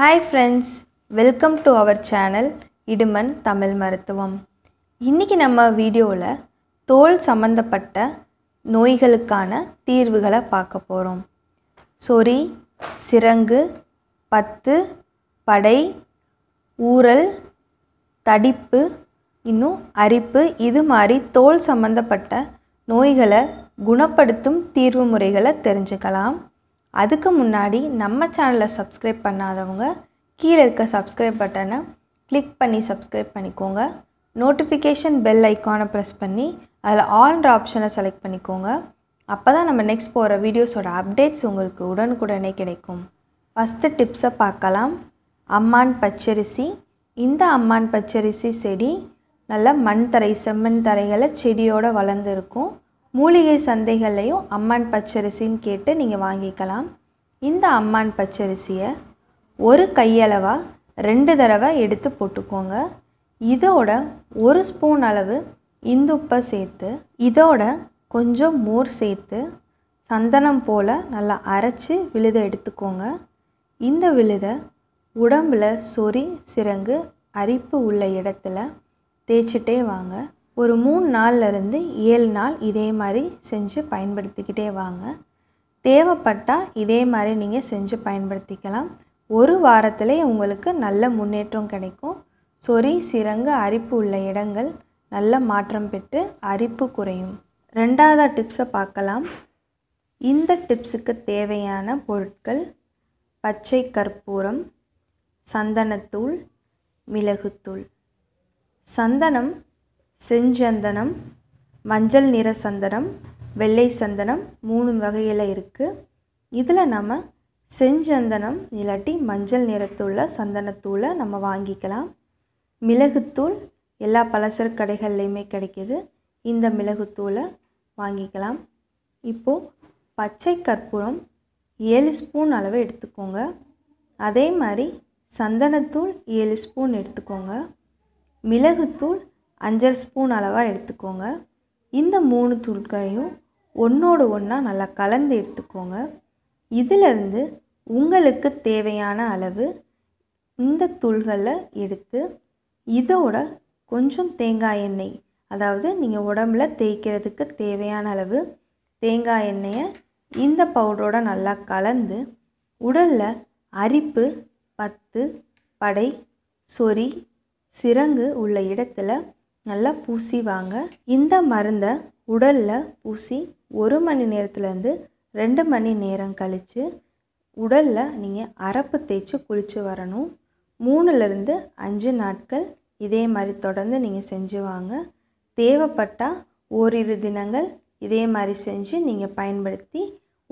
hi friends welcome to our channel இடுமன் தமிழ் மருத்துவம் இன்றைக்கி நம்ம வீடியோவில் தோல் சம்மந்தப்பட்ட நோய்களுக்கான தீர்வுகளை பார்க்க போகிறோம் சொறி சிரங்கு பத்து படை ஊரல் தடிப்பு இன்னும் அரிப்பு இது மாதிரி தோல் சம்மந்தப்பட்ட நோய்களை குணப்படுத்தும் தீர்வு முறைகளை தெரிஞ்சுக்கலாம் அதுக்கு முன்னாடி நம்ம சேனலை சப்ஸ்கிரைப் பண்ணாதவங்க கீழே இருக்க சப்ஸ்கிரைப் பட்டனை கிளிக் பண்ணி சப்ஸ்கிரைப் பண்ணிக்கோங்க நோட்டிஃபிகேஷன் பெல் ஐக்கானை ப்ரெஸ் பண்ணி அதில் ஆல்ன்ற ஆப்ஷனை செலக்ட் பண்ணிக்கோங்க அப்போ தான் நம்ம நெக்ஸ்ட் போகிற வீடியோஸோட அப்டேட்ஸ் உங்களுக்கு உடனுக்குடனே கிடைக்கும் ஃபஸ்ட்டு டிப்ஸை பார்க்கலாம் அம்மான் பச்சரிசி இந்த அம்மான் பச்சரிசி செடி நல்ல மண் தரை செம்மண் தரைகளை செடியோடு வளர்ந்துருக்கும் மூலிகை சந்தைகள்லையும் அம்மான் பச்சரிசின்னு கேட்டு நீங்கள் வாங்கிக்கலாம் இந்த அம்மான் பச்சரிசியை ஒரு கையளவாக ரெண்டு தடவை எடுத்து போட்டுக்கோங்க இதோட ஒரு ஸ்பூன் அளவு இந்துப்பை சேர்த்து இதோட கொஞ்சம் மோர் சேர்த்து சந்தனம் போல் நல்லா அரைச்சி விழுதை எடுத்துக்கோங்க இந்த விழுதை உடம்பில் சொறி சிறங்கு அரிப்பு உள்ள இடத்துல தேய்ச்சிட்டே வாங்க ஒரு மூணு நாள்லேருந்து ஏழு நாள் இதே மாதிரி செஞ்சு பயன்படுத்திக்கிட்டே வாங்க தேவைப்பட்டால் இதே மாதிரி நீங்கள் செஞ்சு பயன்படுத்திக்கலாம் ஒரு வாரத்திலே உங்களுக்கு நல்ல முன்னேற்றம் கிடைக்கும் சொறி சிறங்கு அரிப்பு உள்ள இடங்கள் நல்ல மாற்றம் பெற்று அரிப்பு குறையும் ரெண்டாவது டிப்ஸை பார்க்கலாம் இந்த டிப்ஸுக்கு தேவையான பொருட்கள் பச்சை கற்பூரம் சந்தனத்தூள் மிளகுத்தூள் சந்தனம் செஞ்சந்தனம் மஞ்சள் நிற சந்தனம் வெள்ளை சந்தனம் மூணு வகையில் இருக்குது இதில் நம்ம செஞ்சந்தனம் இல்லாட்டி மஞ்சள் நிறத்துள்ள சந்தனத்தூளை நம்ம வாங்கிக்கலாம் மிளகுத்தூள் எல்லா பலசர கடைகள்லையுமே கிடைக்கிது இந்த மிளகுத்தூளை வாங்கிக்கலாம் இப்போது பச்சை கற்பூரம் ஏழு ஸ்பூன் அளவு எடுத்துக்கோங்க அதே மாதிரி சந்தனத்தூள் ஏழு ஸ்பூன் எடுத்துக்கோங்க மிளகுத்தூள் அஞ்சரை ஸ்பூன் அளவாக எடுத்துக்கோங்க இந்த மூணு தூள்களையும் ஒன்றோடு ஒன்றா நல்லா கலந்து எடுத்துக்கோங்க இதிலிருந்து உங்களுக்கு தேவையான அளவு இந்த தூள்களை எடுத்து இதோட கொஞ்சம் தேங்காய் எண்ணெய் அதாவது நீங்கள் உடம்புல தேய்க்கிறதுக்கு தேவையான அளவு தேங்காய் எண்ணெயை இந்த பவுடரோட நல்லா கலந்து உடலில் அரிப்பு பத்து படை சொறி சிறங்கு உள்ள இடத்துல நல்லா பூசி வாங்க இந்த மருந்தை உடலில் பூசி ஒரு மணி நேரத்துலேருந்து ரெண்டு மணி நேரம் கழித்து உடலில் நீங்கள் அரப்பு தேய்ச்சி குளித்து வரணும் மூணுலேருந்து அஞ்சு நாட்கள் இதே மாதிரி தொடர்ந்து நீங்கள் செஞ்சு வாங்க தேவைப்பட்டால் ஓரிரு தினங்கள் இதே மாதிரி செஞ்சு நீங்கள் பயன்படுத்தி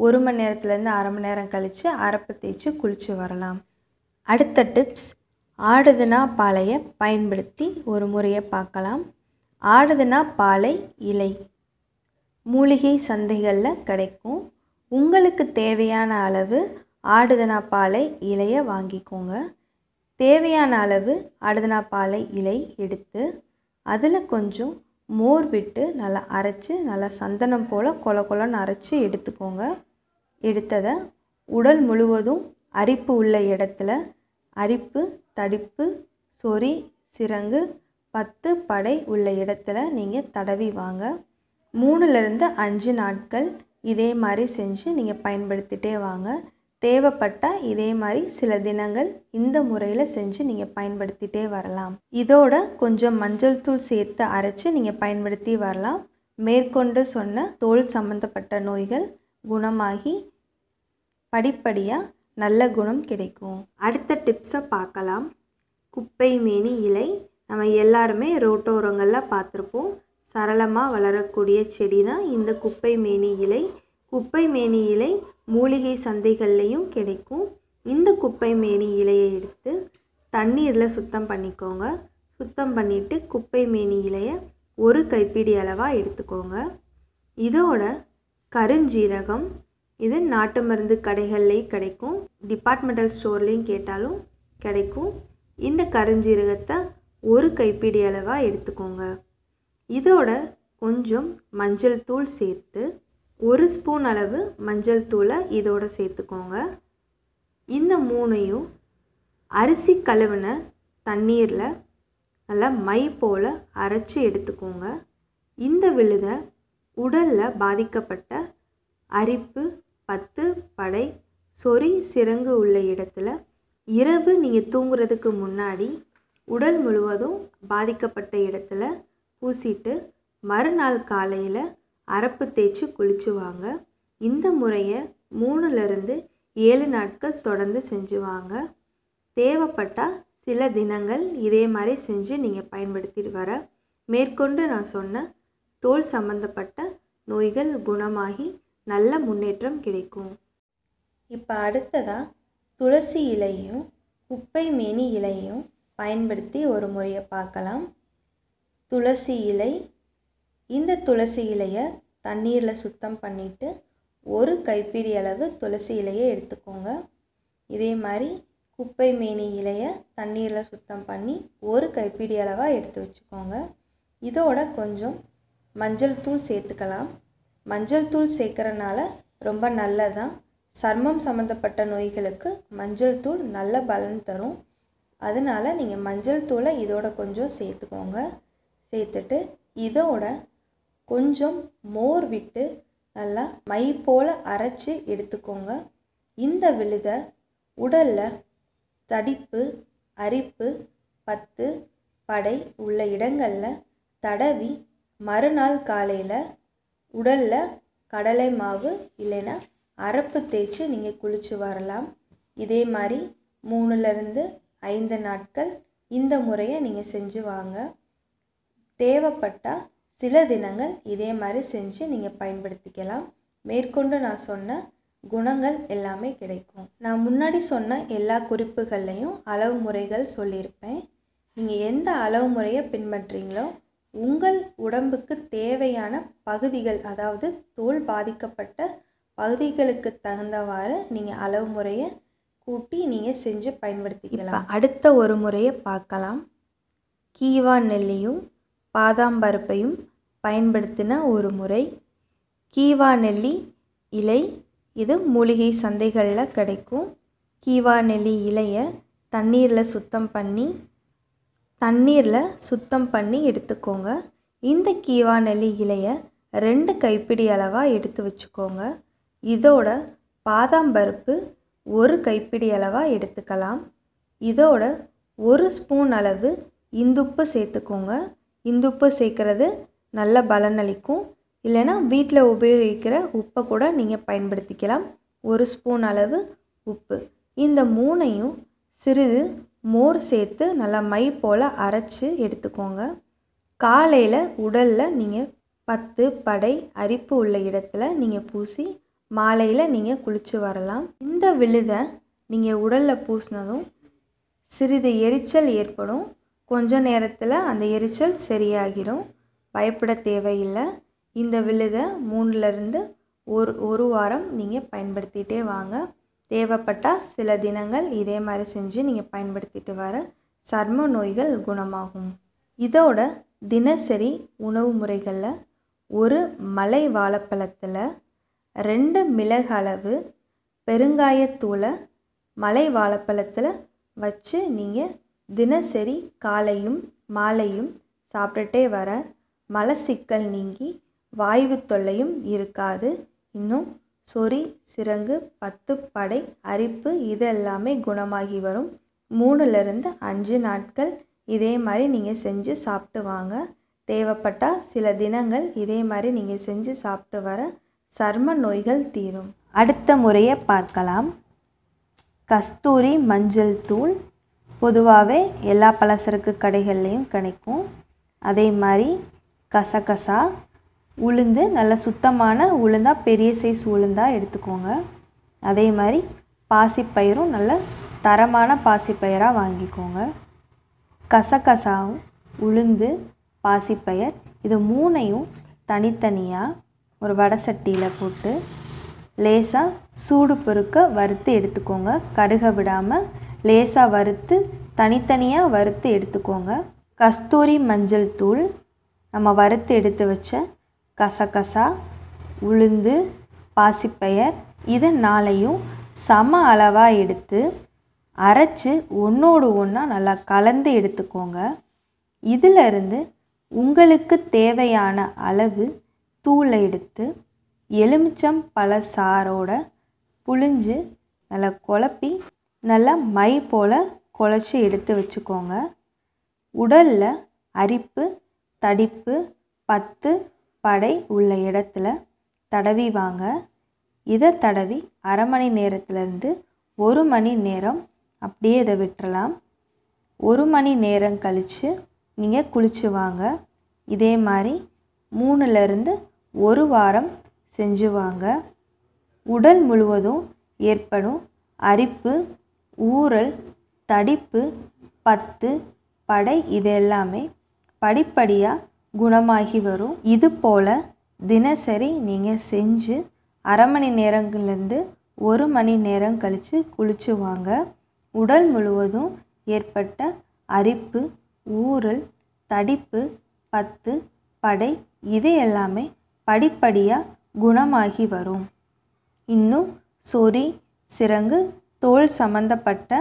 ஒரு மணி நேரத்துலேருந்து அரை மணி நேரம் கழித்து அரப்பு தேய்ச்சி குளித்து வரலாம் அடுத்த டிப்ஸ் ஆடுதுனா பாலையை பயன்படுத்தி ஒரு முறையை பார்க்கலாம் ஆடுதுனா பாலை இலை மூலிகை சந்தைகளில் கிடைக்கும் உங்களுக்கு தேவையான அளவு ஆடுதுனா பாலை இலையை வாங்கிக்கோங்க தேவையான அளவு ஆடுதுனா பாலை இலை எடுத்து அதில் கொஞ்சம் மோர் விட்டு நல்லா அரைச்சி நல்லா சந்தனம் போல் கொல கொலன்னு அரைச்சி எடுத்துக்கோங்க எடுத்ததை உடல் முழுவதும் அரிப்பு உள்ள இடத்துல அரிப்பு தடிப்பு சொறி சிறங்கு பத்து படை உள்ள இடத்துல நீங்கள் தடவி வாங்க மூணுலேருந்து அஞ்சு நாட்கள் இதே மாதிரி செஞ்சு நீங்கள் பயன்படுத்திட்டே வாங்க தேவைப்பட்டால் இதே மாதிரி சில தினங்கள் இந்த முறையில் செஞ்சு நீங்கள் பயன்படுத்திகிட்டே வரலாம் இதோட கொஞ்சம் மஞ்சள் தூள் சேர்த்து அரைச்சி நீங்கள் பயன்படுத்தி வரலாம் மேற்கொண்டு சொன்ன தோல் சம்மந்தப்பட்ட நோய்கள் குணமாகி படிப்படியாக நல்ல குணம் கிடைக்கும் அடுத்த டிப்ஸை பார்க்கலாம் குப்பை மேனி இலை நம்ம எல்லாருமே ரோட்டோரங்களில் பார்த்துருப்போம் சரளமாக வளரக்கூடிய தான் இந்த குப்பை மேனி இலை குப்பை மேனி இலை மூலிகை சந்தைகள்லேயும் கிடைக்கும் இந்த குப்பை மேனி இலையை எடுத்து தண்ணீரில் சுத்தம் பண்ணிக்கோங்க சுத்தம் பண்ணிவிட்டு குப்பை மேனி இலையை ஒரு கைப்பிடி அளவாக எடுத்துக்கோங்க இதோட கருஞ்சீரகம் இது நாட்டு மருந்து கடைகள்லேயும் கிடைக்கும் டிபார்ட்மெண்டல் ஸ்டோர்லேயும் கேட்டாலும் கிடைக்கும் இந்த கருஞ்சீரகத்தை ஒரு கைப்பிடி அளவாக எடுத்துக்கோங்க இதோட கொஞ்சம் மஞ்சள் தூள் சேர்த்து ஒரு ஸ்பூன் அளவு மஞ்சள் தூளை இதோட சேர்த்துக்கோங்க இந்த மூணையும் அரிசி கழுவின தண்ணீரில் நல்லா மை போல் அரைச்சி எடுத்துக்கோங்க இந்த விழுதை உடலில் பாதிக்கப்பட்ட அரிப்பு பத்து படை சொறி சிறங்கு உள்ள இடத்துல இரவு நீங்கள் தூங்குறதுக்கு முன்னாடி உடல் முழுவதும் பாதிக்கப்பட்ட இடத்துல பூசிட்டு மறுநாள் காலையில் அரப்பு தேய்ச்சி குளிச்சு வாங்க இந்த முறையை மூணுலேருந்து ஏழு நாட்கள் தொடர்ந்து செஞ்சுவாங்க தேவைப்பட்டால் சில தினங்கள் இதே மாதிரி செஞ்சு நீங்கள் பயன்படுத்திட்டு வர மேற்கொண்டு நான் சொன்ன தோல் சம்மந்தப்பட்ட நோய்கள் குணமாகி நல்ல முன்னேற்றம் கிடைக்கும் இப்போ அடுத்ததாக துளசி இலையும் குப்பை மேனி இலையும் பயன்படுத்தி ஒரு முறையை பார்க்கலாம் துளசி இலை இந்த துளசி இலையை தண்ணீரில் சுத்தம் பண்ணிவிட்டு ஒரு கைப்பிடி அளவு துளசி இலையை எடுத்துக்கோங்க இதே மாதிரி குப்பை மேனி இலையை தண்ணீரில் சுத்தம் பண்ணி ஒரு கைப்பிடி அளவாக எடுத்து வச்சுக்கோங்க இதோட கொஞ்சம் மஞ்சள் தூள் சேர்த்துக்கலாம் மஞ்சள் தூள் சேர்க்குறனால ரொம்ப நல்லதான் சர்மம் சம்மந்தப்பட்ட நோய்களுக்கு மஞ்சள் தூள் நல்ல பலன் தரும் அதனால் நீங்கள் மஞ்சள் தூளை இதோட கொஞ்சம் சேர்த்துக்கோங்க சேர்த்துட்டு இதோட கொஞ்சம் மோர் விட்டு நல்லா மை போல் அரைச்சி எடுத்துக்கோங்க இந்த விழுதை உடலில் தடிப்பு அரிப்பு பத்து படை உள்ள இடங்களில் தடவி மறுநாள் காலையில் உடலில் கடலை மாவு இல்லைன்னா அரப்பு தேய்ச்சி நீங்கள் குளித்து வரலாம் இதே மாதிரி மூணுலேருந்து ஐந்து நாட்கள் இந்த முறையை நீங்கள் செஞ்சு வாங்க தேவைப்பட்டால் சில தினங்கள் இதே மாதிரி செஞ்சு நீங்கள் பயன்படுத்திக்கலாம் மேற்கொண்டு நான் சொன்ன குணங்கள் எல்லாமே கிடைக்கும் நான் முன்னாடி சொன்ன எல்லா குறிப்புகள்லையும் அளவு முறைகள் சொல்லியிருப்பேன் நீங்கள் எந்த அளவு முறையை பின்பற்றீங்களோ உங்கள் உடம்புக்கு தேவையான பகுதிகள் அதாவது தோல் பாதிக்கப்பட்ட பகுதிகளுக்கு தகுந்தவாறு நீங்கள் அளவு முறையை கூட்டி நீங்கள் செஞ்சு பயன்படுத்திக்கலாம் அடுத்த ஒரு முறையை பார்க்கலாம் கீவா நெல்லியும் பாதாம் பருப்பையும் பயன்படுத்தின ஒரு முறை கீவா நெல்லி இலை இது மூலிகை சந்தைகளில் கிடைக்கும் கீவா நெல்லி இலையை தண்ணீரில் சுத்தம் பண்ணி தண்ணீரில் சுத்தம் பண்ணி எடுத்துக்கோங்க இந்த கீவா நெல்லி இலையை ரெண்டு கைப்பிடி அளவாக எடுத்து வச்சுக்கோங்க இதோட பாதாம் பருப்பு ஒரு கைப்பிடி அளவாக எடுத்துக்கலாம் இதோட ஒரு ஸ்பூன் அளவு இந்துப்பு சேர்த்துக்கோங்க இந்துப்பு சேர்க்குறது நல்ல பலனளிக்கும் இல்லைனா வீட்டில் உபயோகிக்கிற உப்பை கூட நீங்கள் பயன்படுத்திக்கலாம் ஒரு ஸ்பூன் அளவு உப்பு இந்த மூணையும் சிறிது மோர் சேர்த்து நல்லா மை போல் அரைச்சி எடுத்துக்கோங்க காலையில் உடலில் நீங்கள் பத்து படை அரிப்பு உள்ள இடத்துல நீங்கள் பூசி மாலையில் நீங்கள் குளித்து வரலாம் இந்த விழுதை நீங்கள் உடலில் பூசினதும் சிறிது எரிச்சல் ஏற்படும் கொஞ்ச நேரத்தில் அந்த எரிச்சல் சரியாகிடும் பயப்பட தேவையில்லை இந்த விழுதை மூணுலேருந்து ஒரு ஒரு வாரம் நீங்கள் பயன்படுத்திகிட்டே வாங்க தேவைப்பட்டால் சில தினங்கள் இதே மாதிரி செஞ்சு நீங்கள் பயன்படுத்திட்டு வர சர்ம நோய்கள் குணமாகும் இதோட தினசரி உணவு முறைகளில் ஒரு மலை வாழைப்பழத்தில் ரெண்டு மிளகு அளவு பெருங்காயத்தூளை மலை வாழைப்பழத்தில் வச்சு நீங்கள் தினசரி காலையும் மாலையும் சாப்பிட்டுட்டே வர மலசிக்கல் நீங்கி வாய்வு தொல்லையும் இருக்காது இன்னும் சொறி சிறங்கு பத்து படை அரிப்பு இது எல்லாமே குணமாகி வரும் மூணுலேருந்து அஞ்சு நாட்கள் இதே மாதிரி நீங்கள் செஞ்சு சாப்பிட்டு வாங்க தேவைப்பட்டால் சில தினங்கள் இதே மாதிரி நீங்கள் செஞ்சு சாப்பிட்டு வர சர்ம நோய்கள் தீரும் அடுத்த முறையை பார்க்கலாம் கஸ்தூரி மஞ்சள் தூள் பொதுவாகவே எல்லா பலசரக்கு கடைகள்லேயும் கிடைக்கும் அதே மாதிரி கசகசா உளுந்து நல்லா சுத்தமான உளுந்தாக பெரிய சைஸ் உளுந்தாக எடுத்துக்கோங்க அதே மாதிரி பாசிப்பயிரும் நல்ல தரமான பாசிப்பயிராக வாங்கிக்கோங்க கசகசாவும் உளுந்து பாசிப்பயர் இது மூணையும் தனித்தனியாக ஒரு வடை சட்டியில் போட்டு லேசாக சூடு பொறுக்க வறுத்து எடுத்துக்கோங்க கருக விடாமல் லேசாக வறுத்து தனித்தனியாக வறுத்து எடுத்துக்கோங்க கஸ்தூரி மஞ்சள் தூள் நம்ம வறுத்து எடுத்து வச்ச கசகசா உளுந்து பாசிப்பயர் இதை நாளையும் சம அளவாக எடுத்து அரைச்சி ஒன்றோடு ஒன்றா நல்லா கலந்து எடுத்துக்கோங்க இதிலிருந்து உங்களுக்கு தேவையான அளவு தூளை எடுத்து எலுமிச்சம் பழ சாரோட புழிஞ்சு நல்லா குழப்பி நல்லா மை போல் குழச்சி எடுத்து வச்சுக்கோங்க உடலில் அரிப்பு தடிப்பு பத்து படை உள்ள இடத்துல தடவி வாங்க இதை தடவி அரை மணி நேரத்துலேருந்து ஒரு மணி நேரம் அப்படியே இதை விட்டுறலாம் ஒரு மணி நேரம் கழித்து நீங்கள் குளிச்சு வாங்க இதே மாதிரி மூணுலேருந்து ஒரு வாரம் செஞ்சு வாங்க உடல் முழுவதும் ஏற்படும் அரிப்பு ஊறல் தடிப்பு பத்து படை இது எல்லாமே படிப்படியாக குணமாகி வரும் இது போல் தினசரி நீங்கள் செஞ்சு அரை மணி நேரங்கள்லேருந்து ஒரு மணி நேரம் கழித்து குளிச்சு வாங்க உடல் முழுவதும் ஏற்பட்ட அரிப்பு ஊறல் தடிப்பு பத்து படை இது எல்லாமே படிப்படியாக குணமாகி வரும் இன்னும் சொறி சிறங்கு தோல் சம்பந்தப்பட்ட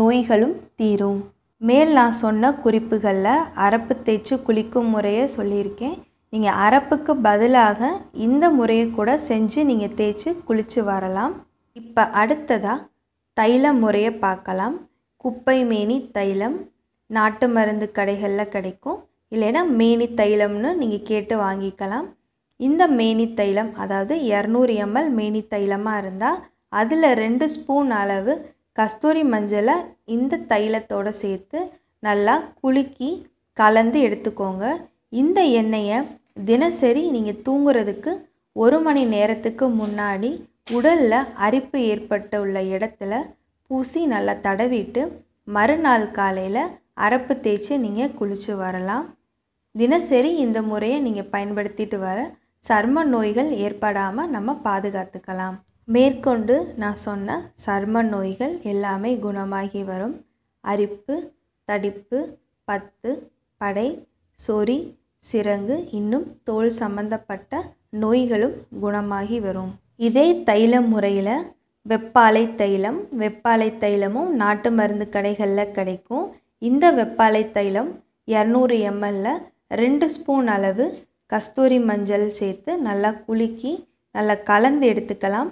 நோய்களும் தீரும் மேல் நான் சொன்ன குறிப்புகளில் அரப்பு தேய்ச்சி குளிக்கும் முறையை சொல்லியிருக்கேன் நீங்கள் அரப்புக்கு பதிலாக இந்த முறையை கூட செஞ்சு நீங்கள் தேய்ச்சி குளித்து வரலாம் இப்போ அடுத்ததாக தைல முறையை பார்க்கலாம் குப்பை மேனி தைலம் நாட்டு மருந்து கடைகளில் கிடைக்கும் இல்லைன்னா மேனி தைலம்னு நீங்கள் கேட்டு வாங்கிக்கலாம் இந்த மேனி தைலம் அதாவது இரநூறு எம்எல் மேனி தைலமாக இருந்தால் அதில் ரெண்டு ஸ்பூன் அளவு கஸ்தூரி மஞ்சளை இந்த தைலத்தோடு சேர்த்து நல்லா குலுக்கி கலந்து எடுத்துக்கோங்க இந்த எண்ணெயை தினசரி நீங்கள் தூங்குறதுக்கு ஒரு மணி நேரத்துக்கு முன்னாடி உடலில் அரிப்பு ஏற்பட்டு உள்ள இடத்துல பூசி நல்லா தடவிட்டு மறுநாள் காலையில் அரப்பு தேய்ச்சி நீங்கள் குளித்து வரலாம் தினசரி இந்த முறையை நீங்கள் பயன்படுத்திட்டு வர சர்ம நோய்கள் ஏற்படாமல் நம்ம பாதுகாத்துக்கலாம் மேற்கொண்டு நான் சொன்ன சர்ம நோய்கள் எல்லாமே குணமாகி வரும் அரிப்பு தடிப்பு பத்து படை சொறி சிறங்கு இன்னும் தோல் சம்பந்தப்பட்ட நோய்களும் குணமாகி வரும் இதே தைல முறையில் வெப்பாலை தைலம் வெப்பாலை தைலமும் நாட்டு மருந்து கடைகளில் கிடைக்கும் இந்த வெப்பாலை தைலம் இரநூறு எம்எல்ல ரெண்டு ஸ்பூன் அளவு கஸ்தூரி மஞ்சள் சேர்த்து நல்லா குலுக்கி நல்லா கலந்து எடுத்துக்கலாம்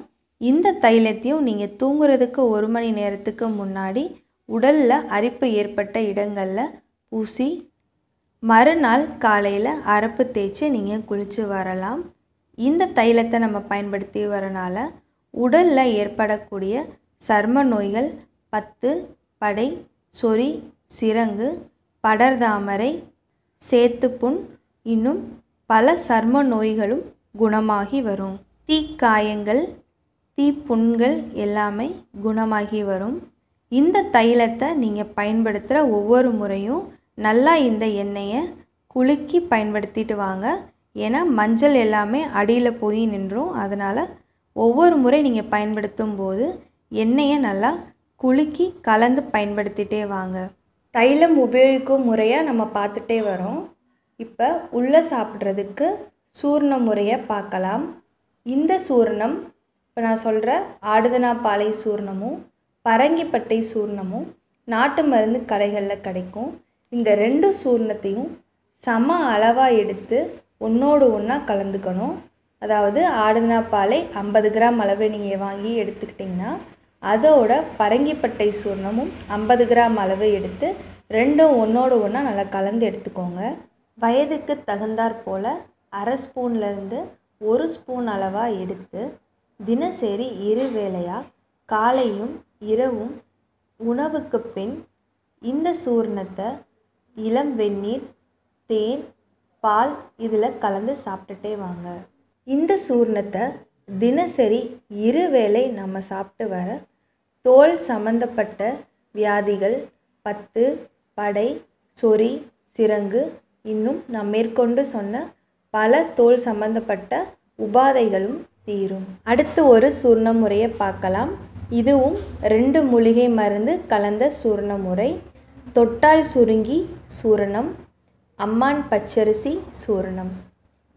இந்த தைலத்தையும் நீங்கள் தூங்குறதுக்கு ஒரு மணி நேரத்துக்கு முன்னாடி உடலில் அரிப்பு ஏற்பட்ட இடங்களில் பூசி மறுநாள் காலையில் அரப்பு தேய்ச்சி நீங்கள் குளித்து வரலாம் இந்த தைலத்தை நம்ம பயன்படுத்தி வரனால உடலில் ஏற்படக்கூடிய சர்ம நோய்கள் பத்து படை சொறி சிறங்கு படர்தாமரை சேத்துப்புண் இன்னும் பல சர்ம நோய்களும் குணமாகி வரும் தீக்காயங்கள் தீப்புண்கள் எல்லாமே குணமாகி வரும் இந்த தைலத்தை நீங்கள் பயன்படுத்துகிற ஒவ்வொரு முறையும் நல்லா இந்த எண்ணெயை குலுக்கி பயன்படுத்திட்டு வாங்க ஏன்னா மஞ்சள் எல்லாமே அடியில் போய் நின்றும் அதனால் ஒவ்வொரு முறை நீங்கள் பயன்படுத்தும் போது எண்ணெயை நல்லா குலுக்கி கலந்து பயன்படுத்திகிட்டே வாங்க தைலம் உபயோகிக்கும் முறையாக நம்ம பார்த்துட்டே வரோம் இப்போ உள்ளே சாப்பிட்றதுக்கு சூர்ண முறையை பார்க்கலாம் இந்த சூர்ணம் இப்போ நான் சொல்கிற ஆடுதனாப்பாலை சூர்ணமும் பரங்கிப்பட்டை சூர்ணமும் நாட்டு மருந்து கடைகளில் கிடைக்கும் இந்த ரெண்டு சூர்ணத்தையும் சம அளவாக எடுத்து ஒன்றோடு ஒன்றா கலந்துக்கணும் அதாவது ஆடுதனாப்பாலை ஐம்பது கிராம் அளவு நீங்கள் வாங்கி எடுத்துக்கிட்டிங்கன்னா அதோட பரங்கிப்பட்டை சூர்ணமும் ஐம்பது கிராம் அளவு எடுத்து ரெண்டும் ஒன்றோடு ஒன்றா நல்லா கலந்து எடுத்துக்கோங்க வயதுக்கு தகுந்தாற் போல் அரை ஸ்பூன்லேருந்து ஒரு ஸ்பூன் அளவாக எடுத்து தினசரி இரு வேளையா காலையும் இரவும் உணவுக்கு பின் இந்த சூர்ணத்தை இளம் வெந்நீர் தேன் பால் இதில் கலந்து சாப்பிட்டுட்டே வாங்க இந்த சூர்ணத்தை தினசரி இரு வேளை நம்ம சாப்பிட்டு வர தோல் சம்மந்தப்பட்ட வியாதிகள் பத்து படை சொறி சிறங்கு இன்னும் நான் மேற்கொண்டு சொன்ன பல தோல் சம்மந்தப்பட்ட உபாதைகளும் தீரும் அடுத்து ஒரு சூர்ண முறையை பார்க்கலாம் இதுவும் ரெண்டு மூலிகை மருந்து கலந்த சூர்ண முறை தொட்டால் சுருங்கி சூரணம் அம்மான் பச்சரிசி சூரணம்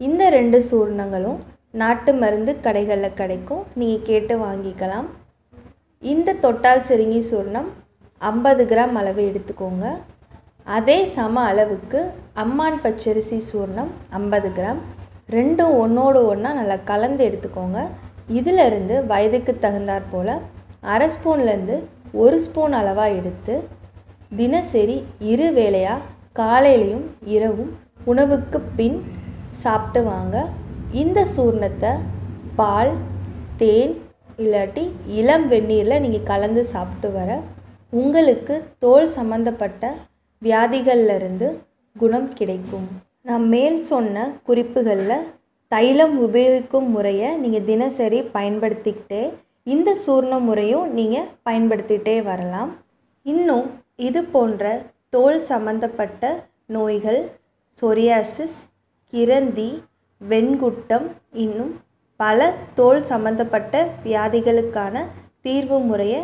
இந்த ரெண்டு சூரணங்களும் நாட்டு மருந்து கடைகளில் கிடைக்கும் நீங்கள் கேட்டு வாங்கிக்கலாம் இந்த தொட்டால் சுருங்கி சூர்ணம் ஐம்பது கிராம் அளவு எடுத்துக்கோங்க அதே சம அளவுக்கு அம்மான் பச்சரிசி சூர்ணம் ஐம்பது கிராம் ரெண்டும் ஒன்றோடு ஒன்றா நல்லா கலந்து எடுத்துக்கோங்க இதிலிருந்து வயதுக்கு தகுந்தாற் போல் அரை ஸ்பூன்லேருந்து ஒரு ஸ்பூன் அளவாக எடுத்து தினசரி இரு வேளையாக காலையிலையும் இரவும் உணவுக்கு பின் சாப்பிட்டு வாங்க இந்த சூர்ணத்தை பால் தேன் இல்லாட்டி இளம் வெந்நீரில் நீங்கள் கலந்து சாப்பிட்டு வர உங்களுக்கு தோல் சம்மந்தப்பட்ட வியாதிகள்லேருந்து குணம் கிடைக்கும் நான் மேல் சொன்ன குறிப்புகளில் தைலம் உபயோகிக்கும் முறையை நீங்கள் தினசரி பயன்படுத்திக்கிட்டே இந்த சூர்ண முறையும் நீங்கள் பயன்படுத்திகிட்டே வரலாம் இன்னும் இது போன்ற தோல் சம்பந்தப்பட்ட நோய்கள் சொரியாசிஸ் கிரந்தி வெண்குட்டம் இன்னும் பல தோல் சம்பந்தப்பட்ட வியாதிகளுக்கான தீர்வு முறையை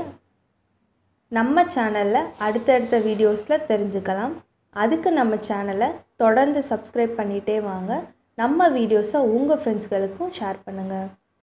நம்ம சேனலில் அடுத்தடுத்த வீடியோஸில் தெரிஞ்சுக்கலாம் அதுக்கு நம்ம சேனலை தொடர்ந்து சப்ஸ்கிரைப் பண்ணிகிட்டே வாங்க நம்ம வீடியோஸை உங்கள் ஃப்ரெண்ட்ஸ்களுக்கும் ஷேர் பண்ணுங்கள்